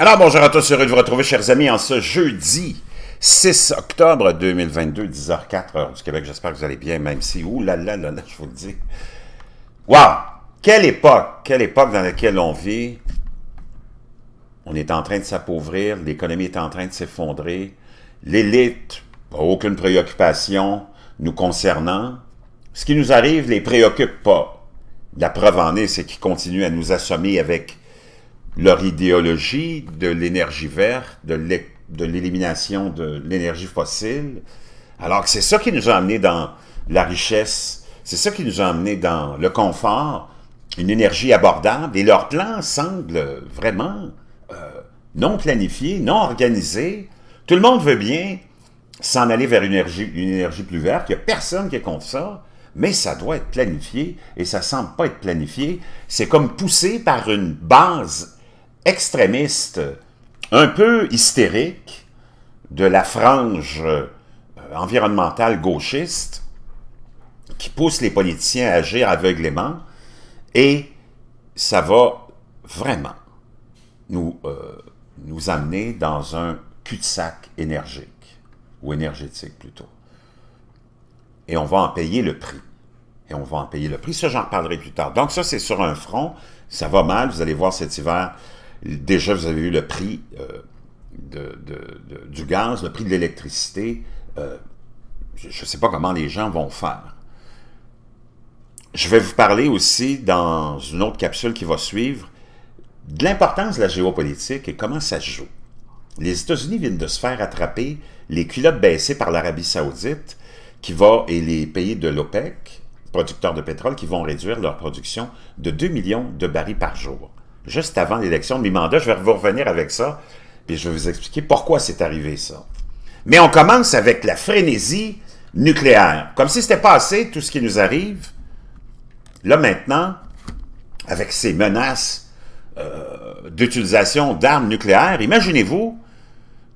Alors, bonjour à tous, heureux de vous retrouver, chers amis, en ce jeudi 6 octobre 2022, 10h04, heure du Québec. J'espère que vous allez bien, même si, ouh là là là là, je vous le dis. Wow! Quelle époque! Quelle époque dans laquelle on vit. On est en train de s'appauvrir, l'économie est en train de s'effondrer, l'élite aucune préoccupation nous concernant. Ce qui nous arrive les préoccupe pas. La preuve en est, c'est qu'ils continuent à nous assommer avec leur idéologie de l'énergie verte, de l'élimination de l'énergie fossile, alors que c'est ça qui nous a amené dans la richesse, c'est ça qui nous a amené dans le confort, une énergie abordable, et leur plan semble vraiment euh, non planifié, non organisé. Tout le monde veut bien s'en aller vers une énergie, une énergie plus verte, il n'y a personne qui est contre ça, mais ça doit être planifié, et ça semble pas être planifié. C'est comme poussé par une base extrémiste, un peu hystérique de la frange euh, environnementale gauchiste qui pousse les politiciens à agir aveuglément et ça va vraiment nous, euh, nous amener dans un cul-de-sac énergique, ou énergétique plutôt. Et on va en payer le prix. Et on va en payer le prix. Ça, j'en reparlerai plus tard. Donc ça, c'est sur un front. Ça va mal. Vous allez voir cet hiver, Déjà, vous avez vu le prix euh, du gaz, le prix de l'électricité. Euh, je ne sais pas comment les gens vont faire. Je vais vous parler aussi, dans une autre capsule qui va suivre, de l'importance de la géopolitique et comment ça se joue. Les États-Unis viennent de se faire attraper les culottes baissées par l'Arabie saoudite qui va, et les pays de l'OPEC, producteurs de pétrole, qui vont réduire leur production de 2 millions de barils par jour juste avant l'élection de mi-mandat. Je vais vous revenir avec ça, puis je vais vous expliquer pourquoi c'est arrivé ça. Mais on commence avec la frénésie nucléaire. Comme si c'était assez, tout ce qui nous arrive. Là maintenant, avec ces menaces euh, d'utilisation d'armes nucléaires, imaginez-vous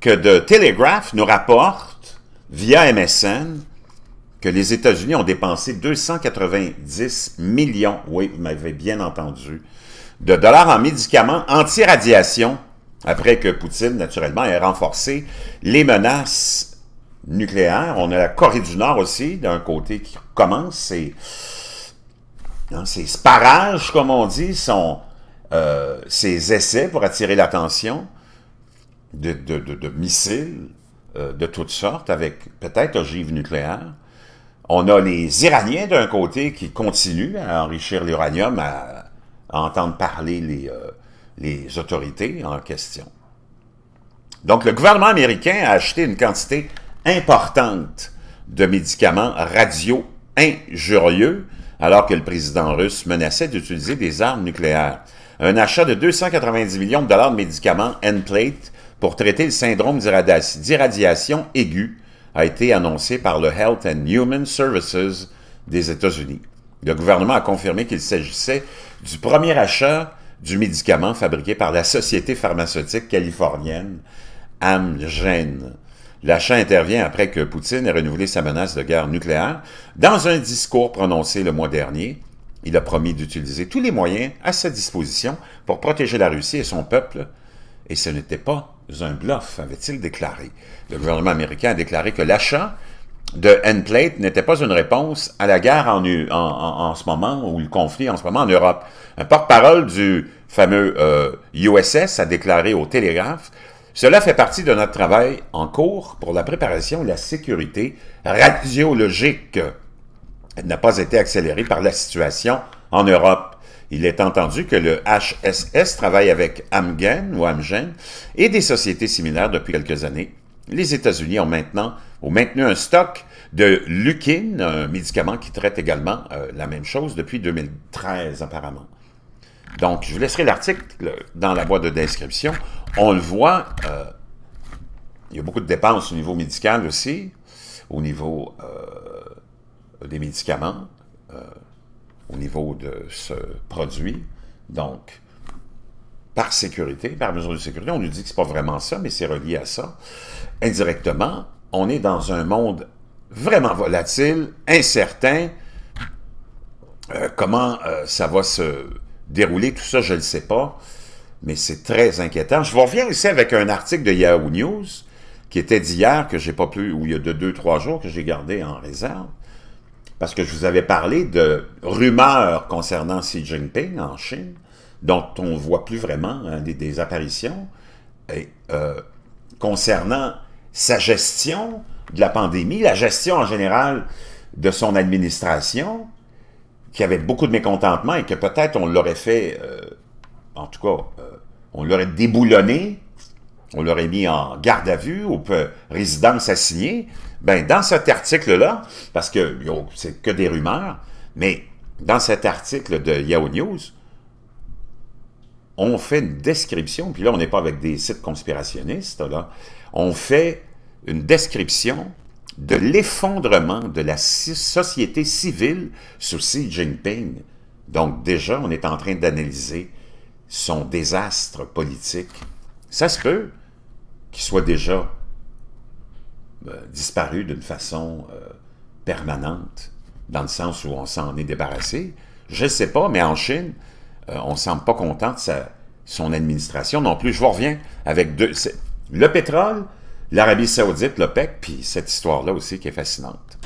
que de Telegraph nous rapporte via MSN que les États-Unis ont dépensé 290 millions, oui, vous m'avez bien entendu, de dollars en médicaments anti-radiation, après que Poutine, naturellement, ait renforcé les menaces nucléaires. On a la Corée du Nord aussi, d'un côté, qui commence. ses ces hein, parages comme on dit, sont euh, essais pour attirer l'attention de, missiles euh, de toutes sortes, avec peut-être ogives nucléaire On a les Iraniens, d'un côté, qui continuent à enrichir l'uranium à entendre parler les, euh, les autorités en question. Donc, le gouvernement américain a acheté une quantité importante de médicaments radio-injurieux, alors que le président russe menaçait d'utiliser des armes nucléaires. Un achat de 290 millions de dollars de médicaments N-Plate pour traiter le syndrome d'irradiation aiguë a été annoncé par le Health and Human Services des États-Unis. Le gouvernement a confirmé qu'il s'agissait du premier achat du médicament fabriqué par la société pharmaceutique californienne Amgen. L'achat intervient après que Poutine ait renouvelé sa menace de guerre nucléaire. Dans un discours prononcé le mois dernier, il a promis d'utiliser tous les moyens à sa disposition pour protéger la Russie et son peuple. Et ce n'était pas un bluff, avait-il déclaré. Le gouvernement américain a déclaré que l'achat de n n'était pas une réponse à la guerre en, en, en, ce moment, ou le conflit en ce moment en Europe. Un porte-parole du fameux USS euh, a déclaré au Télégraphe Cela fait partie de notre travail en cours pour la préparation et la sécurité radiologique. Elle n'a pas été accélérée par la situation en Europe. Il est entendu que le HSS travaille avec Amgen ou Amgen et des sociétés similaires depuis quelques années. Les États-Unis ont maintenant ont maintenu un stock de Lukin, un médicament qui traite également euh, la même chose depuis 2013 apparemment. Donc, je vous laisserai l'article dans la boîte de description. On le voit, euh, il y a beaucoup de dépenses au niveau médical aussi, au niveau euh, des médicaments, au niveau de ce produit. Donc, par sécurité, par mesure de sécurité, on nous dit que ce n'est pas vraiment ça, mais c'est relié à ça. Indirectement, on est dans un monde vraiment volatile, incertain. Euh, comment euh, ça va se dérouler, tout ça, je ne le sais pas, mais c'est très inquiétant. Je reviens ici avec un article de Yahoo News qui était d'hier, que j'ai pas pu, ou il y a deux, trois jours, que j'ai gardé en réserve, parce que je vous avais parlé de rumeurs concernant Xi Jinping en Chine, dont on voit plus vraiment hein, des, apparitions, et euh, concernant sa gestion de la pandémie, la gestion en général de son administration, qui avait beaucoup de mécontentement et que peut-être on l'aurait fait, euh, en tout cas, euh, on l'aurait déboulonné, on l'aurait mis en garde à vue ou peut résidence assignée, ben dans cet article-là, parce que c'est que des rumeurs, mais dans cet article de Yahoo News, on fait une description, puis là, on n'est pas avec des sites conspirationnistes, on fait une description de l'effondrement de la société civile sous Xi Jinping. Donc déjà, on est en train d'analyser son désastre politique. Ça se peut qu'il soit déjà euh, disparu d'une façon euh, permanente, dans le sens où on s'en est débarrassé. Je ne sais pas, mais en Chine, euh, on ne semble pas content de son administration non plus. Je vous reviens avec deux. Le pétrole, l'Arabie Saoudite, l'OPEC, puis cette histoire-là aussi qui est fascinante.